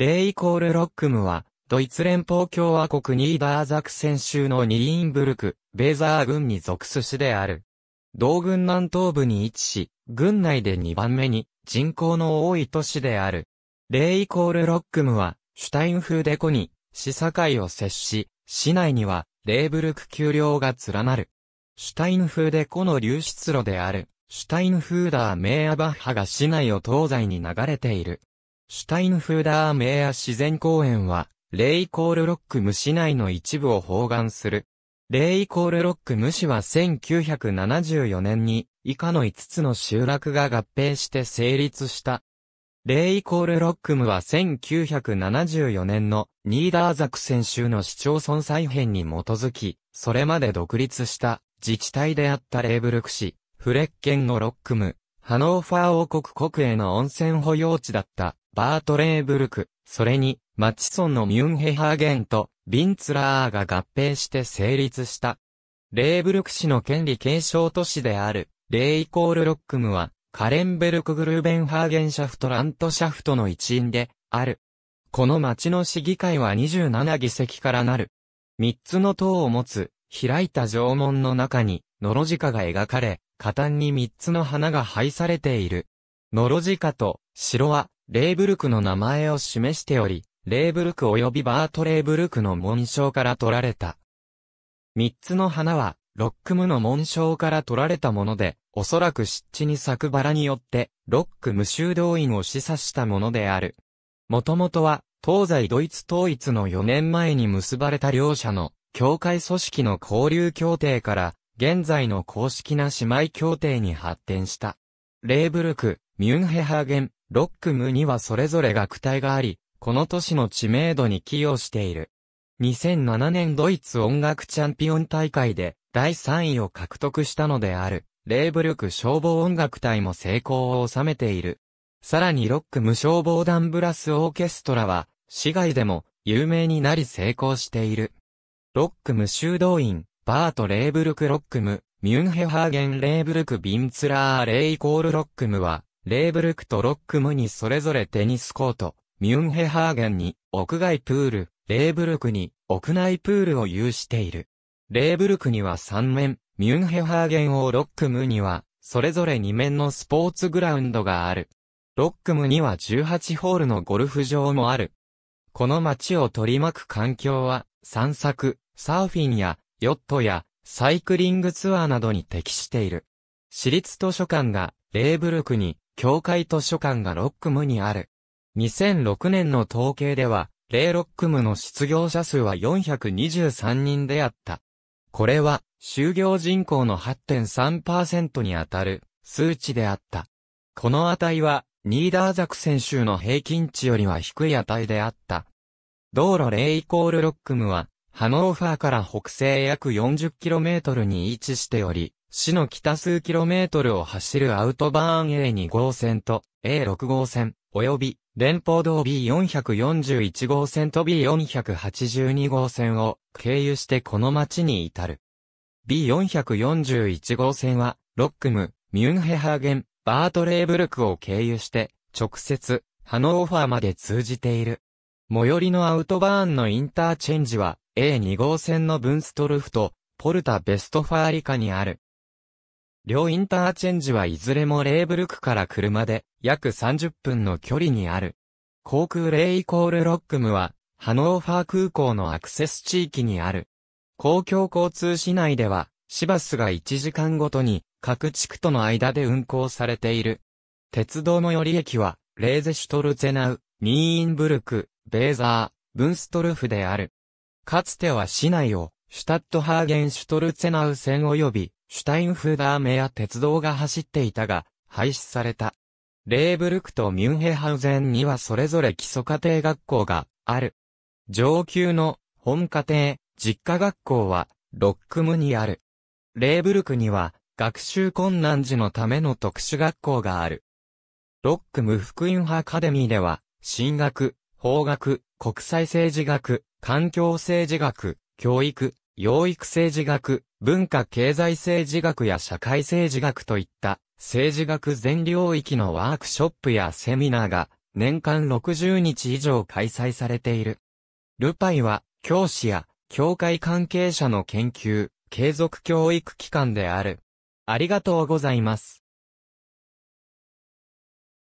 レイイコールロックムは、ドイツ連邦共和国ニーダーザクセン州のニーインブルク、ベーザー軍に属す市である。同軍南東部に位置し、軍内で2番目に人口の多い都市である。レイイコールロックムは、シュタインフーデコに、市境を接し、市内には、レイブルク丘陵が連なる。シュタインフーデコの流出路である、シュタインフーダーメーアバッハが市内を東西に流れている。シュタインフーダーメイア自然公園は、レイコールロックム市内の一部を包含する。レイコールロックム市は1974年に、以下の5つの集落が合併して成立した。レイコールロックムは1974年のニーダーザクセン州の市町村再編に基づき、それまで独立した自治体であったレーブルク市、フレッケンのロックム、ハノーファー王国国営の温泉保養地だったバートレーブルク、それに、マチソンのミュンヘハーゲンと、ビンツラーが合併して成立した。レーブルク市の権利継承都市である、レイコールロックムは、カレンベルクグルーベンハーゲンシャフトラントシャフトの一員で、ある。この町の市議会は27議席からなる。3つの塔を持つ、開いた城門の中に、ノロジカが描かれ、下端に3つの花が配されている。ノロジカと、城は、レーブルクの名前を示しており、レーブルク及びバートレーブルクの紋章から取られた。三つの花は、ロックムの紋章から取られたもので、おそらく湿地に咲くバラによって、ロック無修道院を示唆したものである。もともとは、東西ドイツ統一の4年前に結ばれた両者の、教会組織の交流協定から、現在の公式な姉妹協定に発展した。レーブルク、ミュンヘハーゲン、ロックムにはそれぞれ楽隊があり、この都市の知名度に寄与している。2007年ドイツ音楽チャンピオン大会で第3位を獲得したのである、レーブルク消防音楽隊も成功を収めている。さらにロック無消防団ブラスオーケストラは、市外でも有名になり成功している。ロックム修道院、バート・レーブルク・ロックム、ミュンヘハーゲン・レーブルク・ビンツラー・レイ・コール・ロックムは、レーブルクとロックムにそれぞれテニスコート、ミュンヘハーゲンに屋外プール、レーブルクに屋内プールを有している。レーブルクには3面、ミュンヘハーゲンをロックムには、それぞれ2面のスポーツグラウンドがある。ロックムには18ホールのゴルフ場もある。この街を取り巻く環境は、散策、サーフィンや、ヨットや、サイクリングツアーなどに適している。私立図書館が、レーブルクに、教会図書館がロックムにある。2006年の統計では、0。ックムの失業者数は423人であった。これは、就業人口の8.3%にあたる数値であった。この値は、ニーダーザク選手の平均値よりは低い値であった。道路0イコールロックムは、ハノーファーから北西約 40km に位置しており、市の北数キロメートルを走るアウトバーン A2 号線と A6 号線、及び連邦道 B441 号線と B482 号線を経由してこの町に至る。B441 号線は、ロックム、ミュンヘハーゲン、バートレーブルクを経由して、直接、ハノーファーまで通じている。最寄りのアウトバーンのインターチェンジは、A2 号線のブンストルフと、ポルタ・ベストファーリカにある。両インターチェンジはいずれもレーブルクから車で約30分の距離にある。航空レイコールロックムは、ハノーファー空港のアクセス地域にある。公共交通市内では、市バスが1時間ごとに各地区との間で運行されている。鉄道の寄り駅は、レーゼシュトルツェナウ、ニーインブルク、ベーザー、ブンストルフである。かつては市内を、シュタットハーゲンシュトルツェナウ線及び、シュタインフーダーメア鉄道が走っていたが、廃止された。レーブルクとミュンヘハウゼンにはそれぞれ基礎家庭学校がある。上級の本家庭、実家学校はロックムにある。レーブルクには学習困難児のための特殊学校がある。ロックム福音派アカデミーでは、進学、法学、国際政治学、環境政治学、教育、養育政治学、文化経済政治学や社会政治学といった政治学全領域のワークショップやセミナーが年間60日以上開催されている。ルパイは教師や教会関係者の研究、継続教育機関である。ありがとうございます。